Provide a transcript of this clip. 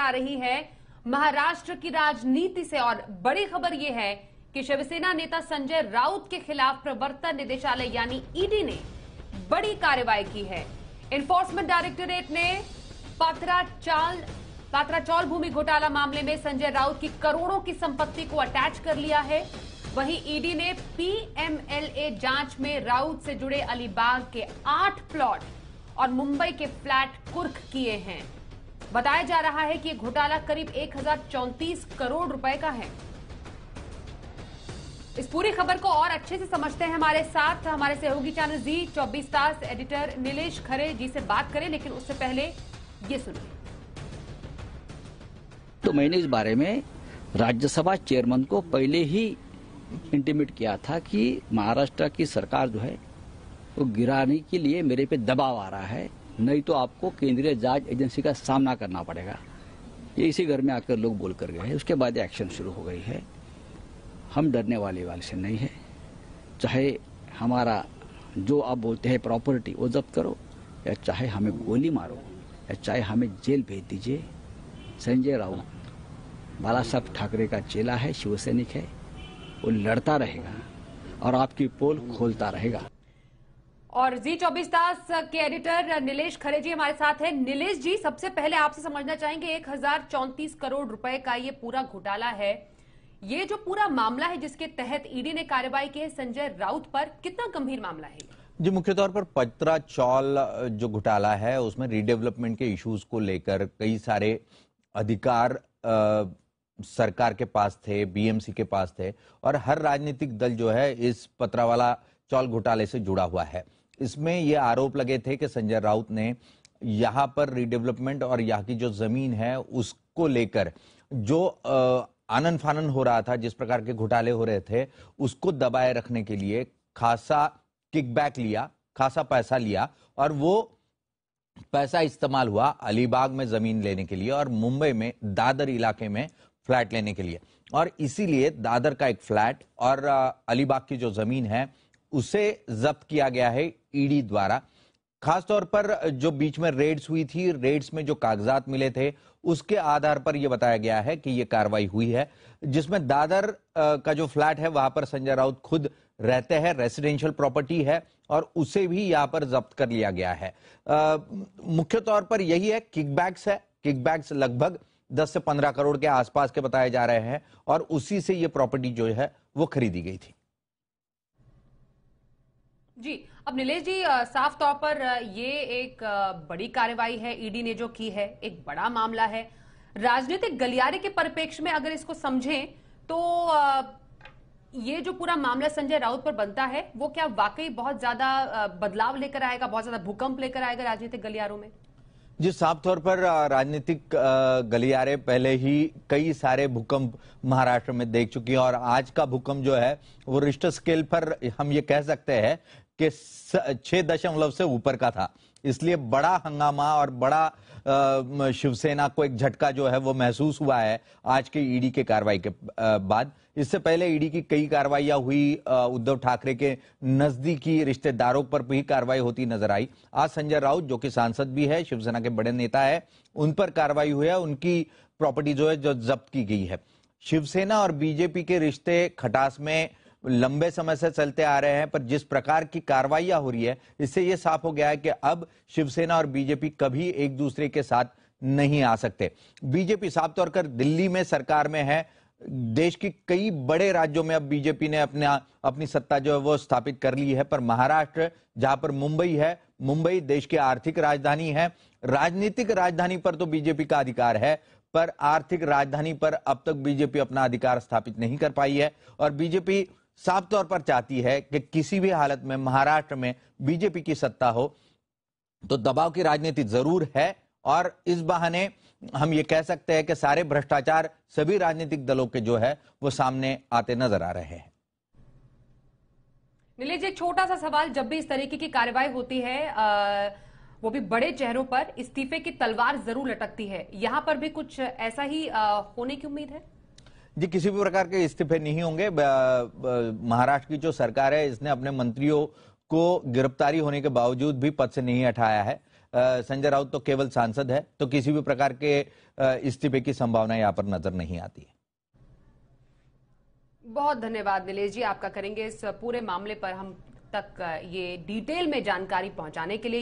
आ रही है महाराष्ट्र की राजनीति से और बड़ी खबर यह है कि शिवसेना नेता संजय राउत के खिलाफ प्रवर्तन निदेशालय यानी ईडी ने बड़ी कार्रवाई की है एनफोर्समेंट डायरेक्टोरेट ने पात्रा चौल भूमि घोटाला मामले में संजय राउत की करोड़ों की संपत्ति को अटैच कर लिया है वहीं ईडी ने पीएमएलए जांच में राउत से जुड़े अलीबाग के आठ प्लॉट और मुंबई के फ्लैट कुर्क किए हैं बताया जा रहा है कि यह घोटाला करीब एक करोड़ रुपए का है इस पूरी खबर को और अच्छे से समझते हैं हमारे साथ हमारे सहयोगी चैनल जी 24 तास एडिटर नीलेश खरे जी से बात करें लेकिन उससे पहले ये सुनिए तो मैंने इस बारे में राज्यसभा चेयरमैन को पहले ही इंटीमेट किया था कि महाराष्ट्र की सरकार जो है वो गिराने के लिए मेरे पे दबाव आ रहा है नहीं तो आपको केंद्रीय जांच एजेंसी का सामना करना पड़ेगा ये इसी घर में आकर लोग बोल कर गए हैं उसके बाद एक्शन शुरू हो गई है हम डरने वाले वाले से नहीं है चाहे हमारा जो आप बोलते हैं प्रॉपर्टी वो जब्त करो या चाहे हमें गोली मारो या चाहे हमें जेल भेज दीजिए संजय राउत बाला साहब ठाकरे का चेला है शिवसैनिक है वो लड़ता रहेगा और आपकी पोल खोलता रहेगा और जी चौबीस तास के एडिटर नीलेष खरे जी हमारे साथ हैं नीलेश जी सबसे पहले आपसे समझना चाहेंगे एक हजार चौंतीस करोड़ रुपए का ये पूरा घोटाला है ये जो पूरा मामला है जिसके तहत ईडी ने कार्रवाई की है संजय राउत पर कितना गंभीर मामला है जी मुख्य तौर पर पत्रा चौल जो घोटाला है उसमें रीडेवलपमेंट के इश्यूज को लेकर कई सारे अधिकार आ, सरकार के पास थे बीएमसी के पास थे और हर राजनीतिक दल जो है इस पत्रा वाला चौल घोटाले से जुड़ा हुआ है इसमें यह आरोप लगे थे कि संजय राउत ने यहां पर रिडेवलपमेंट और यहाँ की जो जमीन है उसको लेकर जो आनंद फानन हो रहा था जिस प्रकार के घोटाले हो रहे थे उसको दबाए रखने के लिए खासा किकबैक लिया खासा पैसा लिया और वो पैसा इस्तेमाल हुआ अलीबाग में जमीन लेने के लिए और मुंबई में दादर इलाके में फ्लैट लेने के लिए और इसीलिए दादर का एक फ्लैट और अलीबाग की जो जमीन है उसे जब्त किया गया है ईडी द्वारा खासतौर पर जो बीच में रेड्स हुई थी रेड्स में जो कागजात मिले थे उसके आधार पर यह बताया गया है कि यह कार्रवाई हुई है जिसमें दादर का जो फ्लैट है वहां पर संजय राउत खुद रहते हैं रेसिडेंशियल प्रॉपर्टी है और उसे भी यहां पर जब्त कर लिया गया है मुख्य तौर पर यही है किकबैक्स है किकबैक्स लगभग 10 से 15 करोड़ के आसपास के बताए जा रहे हैं और उसी से ये प्रॉपर्टी जो है वो खरीदी गई थी जी अब नीलेष जी साफ तौर पर ये एक बड़ी कार्रवाई है ईडी ने जो की है एक बड़ा मामला है राजनीतिक गलियारे के परिपेक्ष में अगर इसको समझें तो ये जो पूरा मामला संजय राउत पर बनता है वो क्या वाकई बहुत ज्यादा बदलाव लेकर आएगा बहुत ज्यादा भूकंप लेकर आएगा राजनीतिक गलियारों में जी साफ तौर पर राजनीतिक गलियारे पहले ही कई सारे भूकंप महाराष्ट्र में देख चुकी हैं और आज का भूकंप जो है वो रिश्ट स्केल पर हम ये कह सकते हैं के छह दशमलव से ऊपर का था इसलिए बड़ा हंगामा और बड़ा शिवसेना को एक झटका जो है वो महसूस हुआ है आज के ईडी के कार्रवाई के बाद इससे पहले ईडी की कई कार्रवाइयां हुई उद्धव ठाकरे के नजदीकी रिश्तेदारों पर भी कार्रवाई होती नजर आई आज संजय राउत जो कि सांसद भी है शिवसेना के बड़े नेता है उन पर कार्रवाई हुई है उनकी प्रॉपर्टी जो है जो जब्त की गई है शिवसेना और बीजेपी के रिश्ते खटास में लंबे समय से चलते आ रहे हैं पर जिस प्रकार की कार्रवाइयां हो रही है इससे यह साफ हो गया है कि अब शिवसेना और बीजेपी कभी एक दूसरे के साथ नहीं आ सकते बीजेपी साफ तौर पर दिल्ली में सरकार में है देश के कई बड़े राज्यों में अब बीजेपी ने अपना अपनी सत्ता जो है वो स्थापित कर ली है पर महाराष्ट्र जहां पर मुंबई है मुंबई देश की आर्थिक राजधानी है राजनीतिक राजधानी पर तो बीजेपी का अधिकार है पर आर्थिक राजधानी पर अब तक बीजेपी अपना अधिकार स्थापित नहीं कर पाई है और बीजेपी साफ तौर पर चाहती है कि किसी भी हालत में महाराष्ट्र में बीजेपी की सत्ता हो तो दबाव की राजनीति जरूर है और इस बहाने हम ये कह सकते हैं कि सारे भ्रष्टाचार सभी राजनीतिक दलों के जो है वो सामने आते नजर आ रहे हैं नीलेश एक छोटा सा सवाल जब भी इस तरीके की कार्रवाई होती है आ, वो भी बड़े चेहरों पर इस्तीफे की तलवार जरूर लटकती है यहां पर भी कुछ ऐसा ही आ, होने की उम्मीद है जी किसी भी प्रकार के इस्तीफे नहीं होंगे महाराष्ट्र की जो सरकार है इसने अपने मंत्रियों को गिरफ्तारी होने के बावजूद भी पद से नहीं हटाया है संजय राउत तो केवल सांसद है तो किसी भी प्रकार के इस्तीफे की संभावना यहाँ पर नजर नहीं आती है बहुत धन्यवाद निलेश जी आपका करेंगे इस पूरे मामले पर हम तक ये डिटेल में जानकारी पहुंचाने के लिए